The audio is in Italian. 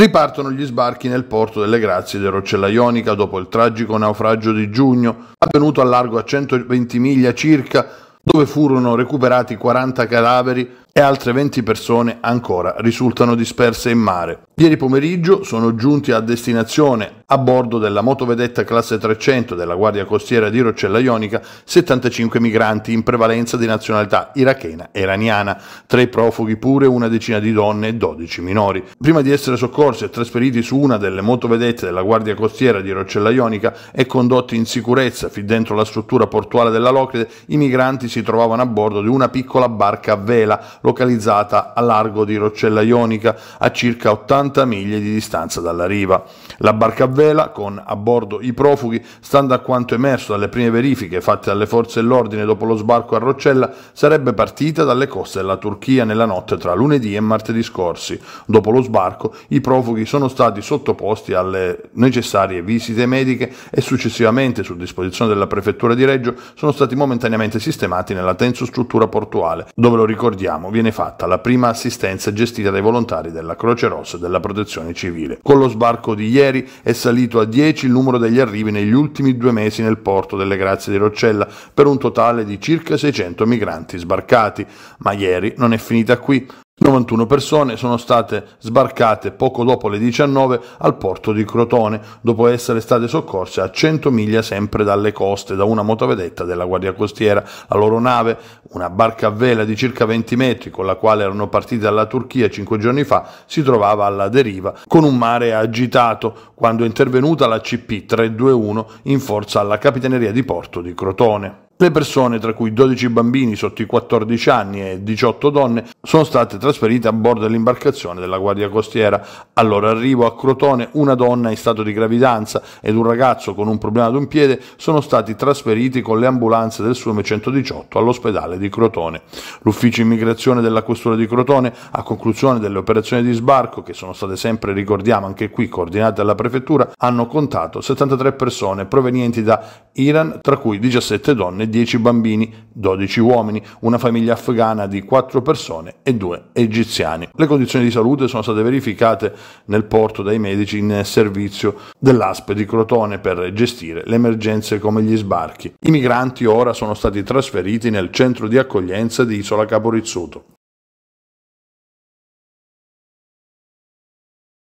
ripartono gli sbarchi nel porto delle Grazie di Roccella Ionica dopo il tragico naufragio di giugno, avvenuto a largo a 120 miglia circa, dove furono recuperati 40 cadaveri e altre 20 persone ancora risultano disperse in mare. Ieri pomeriggio sono giunti a destinazione a bordo della motovedetta classe 300 della Guardia Costiera di Roccella Ionica 75 migranti in prevalenza di nazionalità irachena e iraniana, tre profughi pure, una decina di donne e 12 minori. Prima di essere soccorsi e trasferiti su una delle motovedette della Guardia Costiera di Roccella Ionica e condotti in sicurezza fin dentro la struttura portuale della Locride, i migranti si trovavano a bordo di una piccola barca a vela localizzata a largo di Roccella Ionica, a circa 80 miglia di distanza dalla riva. La barca a vela, con a bordo i profughi, stando a quanto emerso dalle prime verifiche fatte dalle forze dell'ordine dopo lo sbarco a Roccella, sarebbe partita dalle coste della Turchia nella notte tra lunedì e martedì scorsi. Dopo lo sbarco, i profughi sono stati sottoposti alle necessarie visite mediche e successivamente, su disposizione della prefettura di Reggio, sono stati momentaneamente sistemati nella tensostruttura portuale, dove lo ricordiamo viene fatta la prima assistenza gestita dai volontari della Croce Rossa e della Protezione Civile. Con lo sbarco di ieri è salito a 10 il numero degli arrivi negli ultimi due mesi nel porto delle Grazie di Roccella, per un totale di circa 600 migranti sbarcati. Ma ieri non è finita qui. 91 persone sono state sbarcate poco dopo le 19 al porto di Crotone, dopo essere state soccorse a 100 miglia sempre dalle coste da una motovedetta della Guardia Costiera. La loro nave, una barca a vela di circa 20 metri con la quale erano partiti dalla Turchia cinque giorni fa si trovava alla deriva con un mare agitato quando è intervenuta la CP 321 in forza alla Capitaneria di Porto di Crotone. Le persone, tra cui 12 bambini sotto i 14 anni e 18 donne, sono state trasferite a bordo dell'imbarcazione della Guardia Costiera. Al loro arrivo a Crotone, una donna in stato di gravidanza ed un ragazzo con un problema ad un piede sono stati trasferiti con le ambulanze del SUM 118 all'ospedale di Crotone. L'ufficio immigrazione della Questura di Crotone, a conclusione delle operazioni di sbarco, che sono state sempre, ricordiamo, anche qui coordinate dalla Prefettura, hanno contato 73 persone provenienti da Iran, tra cui 17 donne, 10 bambini, 12 uomini, una famiglia afghana di 4 persone e 2 egiziani. Le condizioni di salute sono state verificate nel porto dai medici in servizio dell'ASP di Crotone per gestire le emergenze come gli sbarchi. I migranti ora sono stati trasferiti nel centro di accoglienza di Isola Caporizzuto.